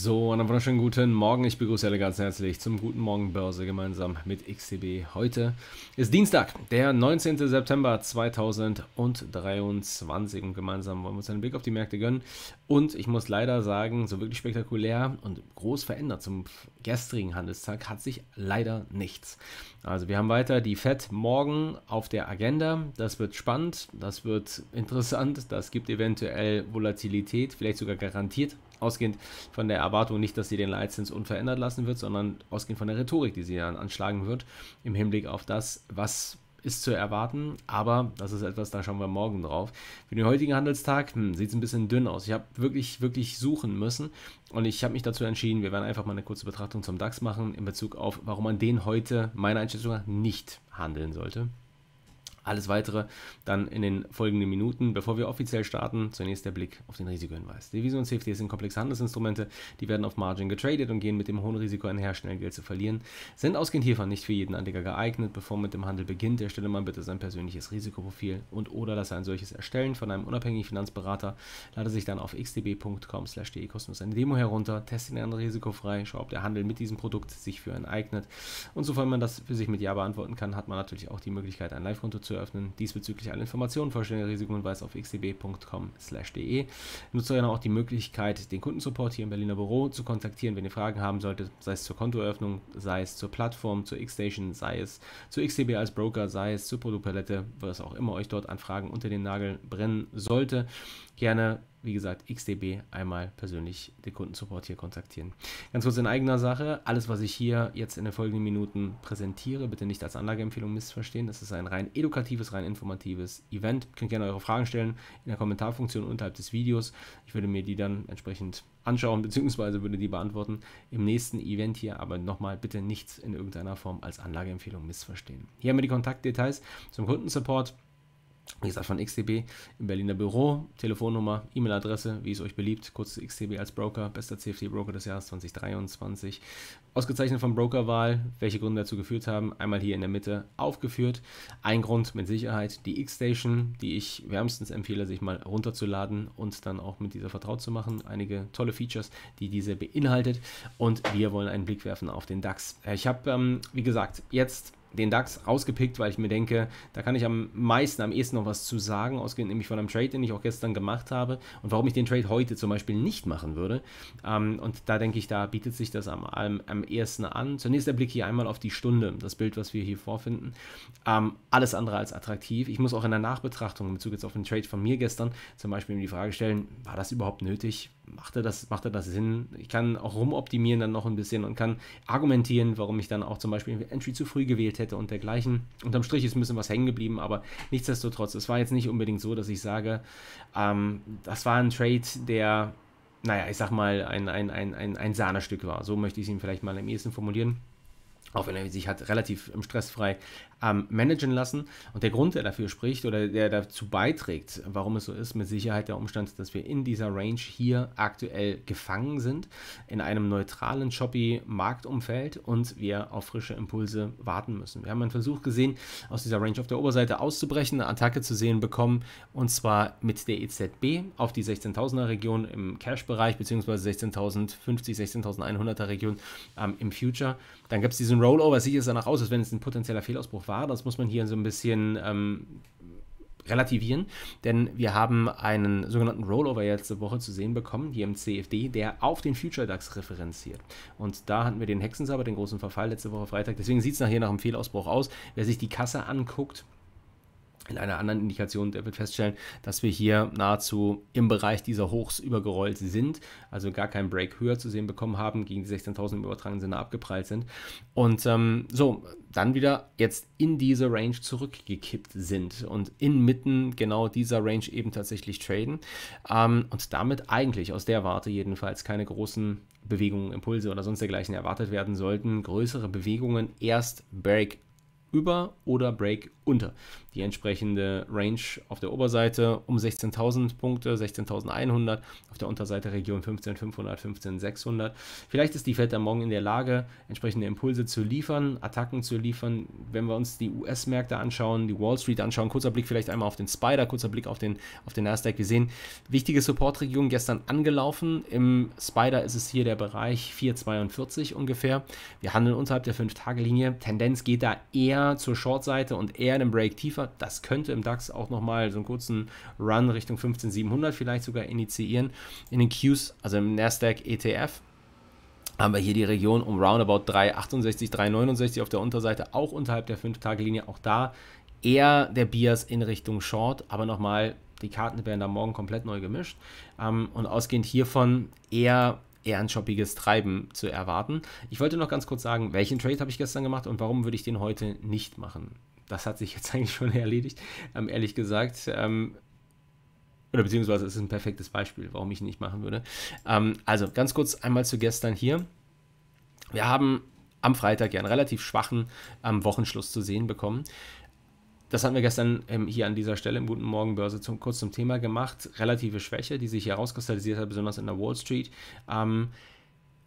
So, einen wunderschönen guten Morgen. Ich begrüße alle ganz herzlich zum Guten Morgen Börse gemeinsam mit XCB. Heute ist Dienstag, der 19. September 2023 und gemeinsam wollen wir uns einen Blick auf die Märkte gönnen. Und ich muss leider sagen, so wirklich spektakulär und groß verändert zum gestrigen Handelstag hat sich leider nichts. Also wir haben weiter die Fed morgen auf der Agenda. Das wird spannend, das wird interessant, das gibt eventuell Volatilität, vielleicht sogar garantiert ausgehend von der Erwartung nicht, dass sie den Leitzins unverändert lassen wird, sondern ausgehend von der Rhetorik, die sie dann anschlagen wird, im Hinblick auf das, was ist zu erwarten, aber das ist etwas, da schauen wir morgen drauf. Für den heutigen Handelstag hm, sieht es ein bisschen dünn aus. Ich habe wirklich, wirklich suchen müssen und ich habe mich dazu entschieden, wir werden einfach mal eine kurze Betrachtung zum DAX machen in Bezug auf, warum man den heute meiner Einschätzung nach nicht handeln sollte. Alles weitere dann in den folgenden Minuten. Bevor wir offiziell starten, zunächst der Blick auf den Risikohinweis. Division und CFDs sind komplexe Handelsinstrumente, die werden auf Margin getradet und gehen mit dem hohen Risiko einher, schnell Geld zu verlieren. Sind ausgehend hiervon nicht für jeden Anleger geeignet. Bevor man mit dem Handel beginnt, erstelle man bitte sein persönliches Risikoprofil und oder lasse ein solches erstellen von einem unabhängigen Finanzberater. Lade sich dann auf xdb.com slash kostenlos eine Demo herunter, teste den Handel risikofrei, schau, ob der Handel mit diesem Produkt sich für einen eignet. Und sofern man das für sich mit Ja beantworten kann, hat man natürlich auch die Möglichkeit, ein Live-Konto zu öffnen. Diesbezüglich alle Informationen, vollständige Risiken und weiß auf xdb.com/de. Nutzt dann auch die Möglichkeit, den Kundensupport hier im Berliner Büro zu kontaktieren, wenn ihr Fragen haben solltet, sei es zur Kontoeröffnung, sei es zur Plattform, zur Xstation, sei es zu XDB als Broker, sei es zur Produktpalette, was auch immer euch dort an Fragen unter den Nagel brennen sollte gerne, wie gesagt, XDB einmal persönlich den Kundensupport hier kontaktieren. Ganz kurz in eigener Sache, alles, was ich hier jetzt in den folgenden Minuten präsentiere, bitte nicht als Anlageempfehlung missverstehen. Das ist ein rein edukatives, rein informatives Event. Ihr könnt gerne eure Fragen stellen in der Kommentarfunktion unterhalb des Videos. Ich würde mir die dann entsprechend anschauen bzw. würde die beantworten im nächsten Event hier, aber nochmal bitte nichts in irgendeiner Form als Anlageempfehlung missverstehen. Hier haben wir die Kontaktdetails zum Kundensupport wie gesagt, von XTB im Berliner Büro, Telefonnummer, E-Mail-Adresse, wie es euch beliebt, kurz XTB als Broker, bester CFD-Broker des Jahres 2023. Ausgezeichnet von Brokerwahl, welche Gründe dazu geführt haben, einmal hier in der Mitte aufgeführt. Ein Grund mit Sicherheit die X-Station, die ich wärmstens empfehle, sich mal runterzuladen und dann auch mit dieser vertraut zu machen. Einige tolle Features, die diese beinhaltet. Und wir wollen einen Blick werfen auf den DAX. Ich habe, ähm, wie gesagt, jetzt den DAX rausgepickt, weil ich mir denke, da kann ich am meisten, am ehesten noch was zu sagen, ausgehend nämlich von einem Trade, den ich auch gestern gemacht habe und warum ich den Trade heute zum Beispiel nicht machen würde. Ähm, und da denke ich, da bietet sich das am, am, am ehesten an. Zunächst der Blick hier einmal auf die Stunde, das Bild, was wir hier vorfinden. Ähm, alles andere als attraktiv. Ich muss auch in der Nachbetrachtung in Bezug jetzt auf den Trade von mir gestern zum Beispiel mir die Frage stellen, war das überhaupt nötig? macht er das, macht er das Sinn? Ich kann auch rumoptimieren dann noch ein bisschen und kann argumentieren, warum ich dann auch zum Beispiel Entry zu früh gewählt hätte und dergleichen. Unterm Strich ist ein bisschen was hängen geblieben, aber nichtsdestotrotz, es war jetzt nicht unbedingt so, dass ich sage, ähm, das war ein Trade, der, naja, ich sag mal, ein, ein, ein, ein, ein Sahnestück war. So möchte ich es ihm vielleicht mal am ehesten formulieren auch wenn er sich hat relativ ähm, stressfrei ähm, managen lassen. Und der Grund, der dafür spricht oder der dazu beiträgt, warum es so ist, mit Sicherheit der Umstand, dass wir in dieser Range hier aktuell gefangen sind, in einem neutralen Shopee-Marktumfeld und wir auf frische Impulse warten müssen. Wir haben einen Versuch gesehen, aus dieser Range auf der Oberseite auszubrechen, eine Attacke zu sehen bekommen und zwar mit der EZB auf die 16.000er Region im Cash-Bereich beziehungsweise 16.050, 16.100er Region ähm, im Future. Dann gibt es diesen ein Rollover sieht es danach aus, als wenn es ein potenzieller Fehlausbruch war. Das muss man hier so ein bisschen ähm, relativieren, denn wir haben einen sogenannten Rollover letzte Woche zu sehen bekommen, hier im CFD, der auf den Future DAX referenziert. Und da hatten wir den Hexensaber, den großen Verfall letzte Woche Freitag. Deswegen sieht es nachher nach einem Fehlausbruch aus. Wer sich die Kasse anguckt, in einer anderen Indikation der wird feststellen, dass wir hier nahezu im Bereich dieser Hochs übergerollt sind, also gar keinen Break höher zu sehen bekommen haben, gegen die 16.000 im übertragenen Sinne abgeprallt sind und ähm, so dann wieder jetzt in diese Range zurückgekippt sind und inmitten genau dieser Range eben tatsächlich traden ähm, und damit eigentlich aus der Warte jedenfalls keine großen Bewegungen, Impulse oder sonst dergleichen erwartet werden sollten. Größere Bewegungen erst Break über oder Break unter. Die entsprechende Range auf der Oberseite um 16.000 Punkte, 16.100, auf der Unterseite Region 15.500, 15.600. Vielleicht ist die Fed am Morgen in der Lage, entsprechende Impulse zu liefern, Attacken zu liefern. Wenn wir uns die US-Märkte anschauen, die Wall Street anschauen, kurzer Blick vielleicht einmal auf den Spider, kurzer Blick auf den, auf den Nasdaq. Wir sehen wichtige Supportregion gestern angelaufen. Im Spider ist es hier der Bereich 4,42 ungefähr. Wir handeln unterhalb der 5-Tage-Linie. Tendenz geht da eher eher zur Short-Seite und eher einen Break tiefer. Das könnte im DAX auch nochmal so einen kurzen Run Richtung 15700 vielleicht sogar initiieren. In den Qs, also im Nasdaq ETF, haben wir hier die Region um roundabout 368, 369 auf der Unterseite, auch unterhalb der 5-Tage-Linie. Auch da eher der Bias in Richtung Short, aber nochmal, die Karten werden da morgen komplett neu gemischt. Ähm, und ausgehend hiervon eher shoppiges Treiben zu erwarten. Ich wollte noch ganz kurz sagen, welchen Trade habe ich gestern gemacht und warum würde ich den heute nicht machen? Das hat sich jetzt eigentlich schon erledigt, ähm, ehrlich gesagt. Ähm, oder beziehungsweise es ist ein perfektes Beispiel, warum ich ihn nicht machen würde. Ähm, also ganz kurz einmal zu gestern hier. Wir haben am Freitag ja einen relativ schwachen ähm, Wochenschluss zu sehen bekommen das hatten wir gestern ähm, hier an dieser Stelle im Guten Morgen Börse zum, kurz zum Thema gemacht. Relative Schwäche, die sich hier herauskristallisiert hat, besonders in der Wall Street. Ähm,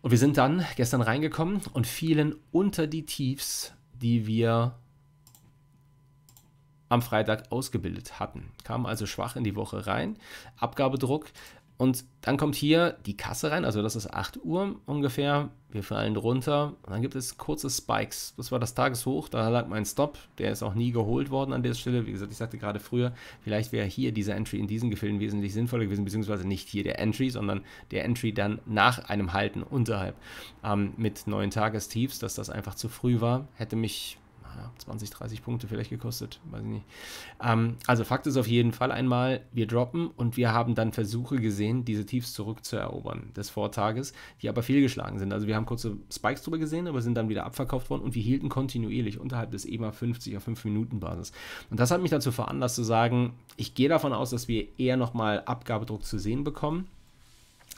und wir sind dann gestern reingekommen und fielen unter die Tiefs, die wir am Freitag ausgebildet hatten. Kamen also schwach in die Woche rein. Abgabedruck und dann kommt hier die Kasse rein, also das ist 8 Uhr ungefähr. Wir fallen runter und dann gibt es kurze Spikes. Das war das Tageshoch, da lag mein Stop, der ist auch nie geholt worden an der Stelle. Wie gesagt, ich sagte gerade früher, vielleicht wäre hier dieser Entry in diesen Gefilden wesentlich sinnvoller gewesen, beziehungsweise nicht hier der Entry, sondern der Entry dann nach einem Halten unterhalb ähm, mit neuen Tagestiefs, dass das einfach zu früh war. Hätte mich 20, 30 Punkte vielleicht gekostet, weiß ich nicht. Ähm, also Fakt ist auf jeden Fall einmal, wir droppen und wir haben dann Versuche gesehen, diese Tiefs zurückzuerobern des Vortages, die aber fehlgeschlagen sind. Also wir haben kurze Spikes drüber gesehen, aber sind dann wieder abverkauft worden und wir hielten kontinuierlich unterhalb des EMA 50 auf 5 Minuten Basis. Und das hat mich dazu veranlasst zu sagen, ich gehe davon aus, dass wir eher nochmal Abgabedruck zu sehen bekommen.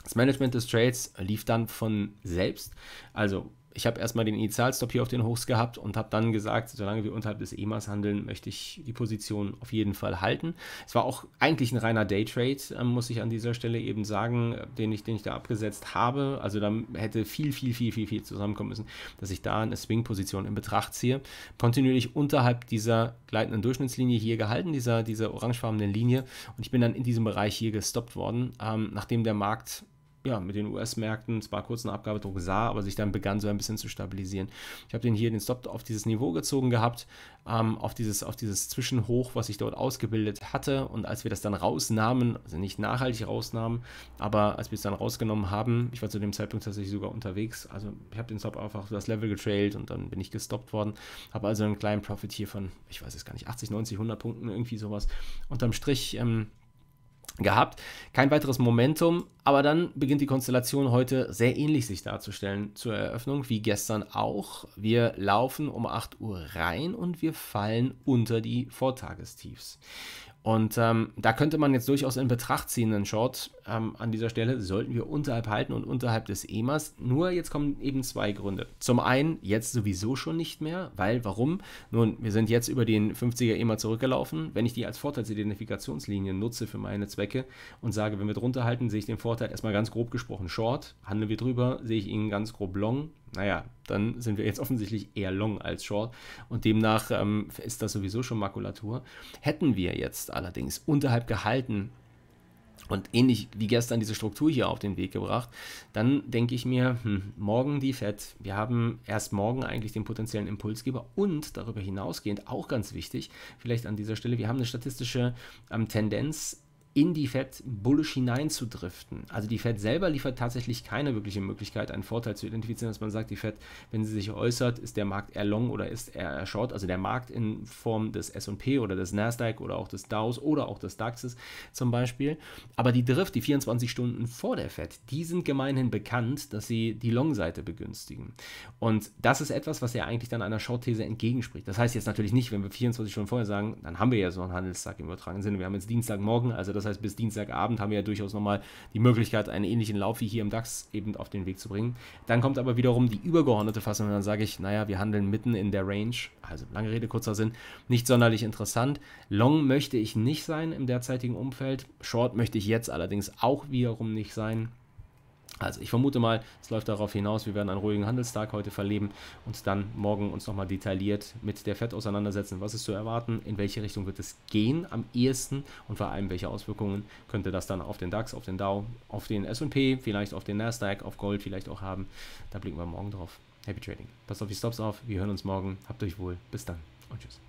Das Management des Trades lief dann von selbst. Also ich habe erstmal den Initialstop hier auf den Hochs gehabt und habe dann gesagt, solange wir unterhalb des EMAs handeln, möchte ich die Position auf jeden Fall halten. Es war auch eigentlich ein reiner Daytrade, ähm, muss ich an dieser Stelle eben sagen, den ich, den ich da abgesetzt habe. Also da hätte viel, viel, viel, viel, viel zusammenkommen müssen, dass ich da eine Swing-Position in Betracht ziehe. Kontinuierlich unterhalb dieser gleitenden Durchschnittslinie hier gehalten, dieser, dieser orangefarbenen Linie. Und ich bin dann in diesem Bereich hier gestoppt worden, ähm, nachdem der Markt ja, mit den US-Märkten zwar kurz einen Abgabedruck sah, aber sich dann begann so ein bisschen zu stabilisieren. Ich habe den hier den Stop auf dieses Niveau gezogen gehabt, ähm, auf, dieses, auf dieses Zwischenhoch, was ich dort ausgebildet hatte. Und als wir das dann rausnahmen, also nicht nachhaltig rausnahmen, aber als wir es dann rausgenommen haben, ich war zu dem Zeitpunkt tatsächlich sogar unterwegs, also ich habe den Stop einfach das Level getrailt und dann bin ich gestoppt worden, habe also einen kleinen Profit hier von, ich weiß es gar nicht, 80, 90, 100 Punkten, irgendwie sowas. Unterm Strich, ähm, gehabt. Kein weiteres Momentum, aber dann beginnt die Konstellation heute sehr ähnlich sich darzustellen zur Eröffnung, wie gestern auch. Wir laufen um 8 Uhr rein und wir fallen unter die Vortagestiefs. Und ähm, da könnte man jetzt durchaus in Betracht ziehen, einen Short ähm, an dieser Stelle sollten wir unterhalb halten und unterhalb des EMAs. Nur jetzt kommen eben zwei Gründe. Zum einen jetzt sowieso schon nicht mehr, weil warum? Nun, wir sind jetzt über den 50er EMA zurückgelaufen. Wenn ich die als Vorteilsidentifikationslinie nutze für meine Zwecke und sage, wenn wir drunter halten, sehe ich den Vorteil erstmal ganz grob gesprochen Short. Handeln wir drüber, sehe ich ihn ganz grob Long naja, dann sind wir jetzt offensichtlich eher long als short und demnach ähm, ist das sowieso schon Makulatur. Hätten wir jetzt allerdings unterhalb gehalten und ähnlich wie gestern diese Struktur hier auf den Weg gebracht, dann denke ich mir, hm, morgen die FED, wir haben erst morgen eigentlich den potenziellen Impulsgeber und darüber hinausgehend auch ganz wichtig, vielleicht an dieser Stelle, wir haben eine statistische ähm, Tendenz in die Fed bullish hineinzudriften. Also die Fed selber liefert tatsächlich keine wirkliche Möglichkeit, einen Vorteil zu identifizieren, dass man sagt, die Fed, wenn sie sich äußert, ist der Markt eher long oder ist er eher short. Also der Markt in Form des S&P oder des Nasdaq oder auch des Dows oder auch des DAXes zum Beispiel. Aber die Drift, die 24 Stunden vor der Fed, die sind gemeinhin bekannt, dass sie die Long-Seite begünstigen. Und das ist etwas, was ja eigentlich dann einer Short-These entgegenspricht. Das heißt jetzt natürlich nicht, wenn wir 24 Stunden vorher sagen, dann haben wir ja so einen Handelstag im übertragenen Sinne. Wir haben jetzt Dienstagmorgen, also das das heißt, bis Dienstagabend haben wir ja durchaus nochmal die Möglichkeit, einen ähnlichen Lauf wie hier im DAX eben auf den Weg zu bringen. Dann kommt aber wiederum die übergeordnete Fassung und dann sage ich, naja, wir handeln mitten in der Range. Also lange Rede, kurzer Sinn. Nicht sonderlich interessant. Long möchte ich nicht sein im derzeitigen Umfeld. Short möchte ich jetzt allerdings auch wiederum nicht sein. Also ich vermute mal, es läuft darauf hinaus, wir werden einen ruhigen Handelstag heute verleben und dann morgen uns nochmal detailliert mit der FED auseinandersetzen. Was ist zu erwarten? In welche Richtung wird es gehen am ehesten? Und vor allem, welche Auswirkungen könnte das dann auf den DAX, auf den DAO, auf den S&P, vielleicht auf den Nasdaq, auf Gold vielleicht auch haben? Da blicken wir morgen drauf. Happy Trading. Passt auf die Stops auf. Wir hören uns morgen. Habt euch wohl. Bis dann und tschüss.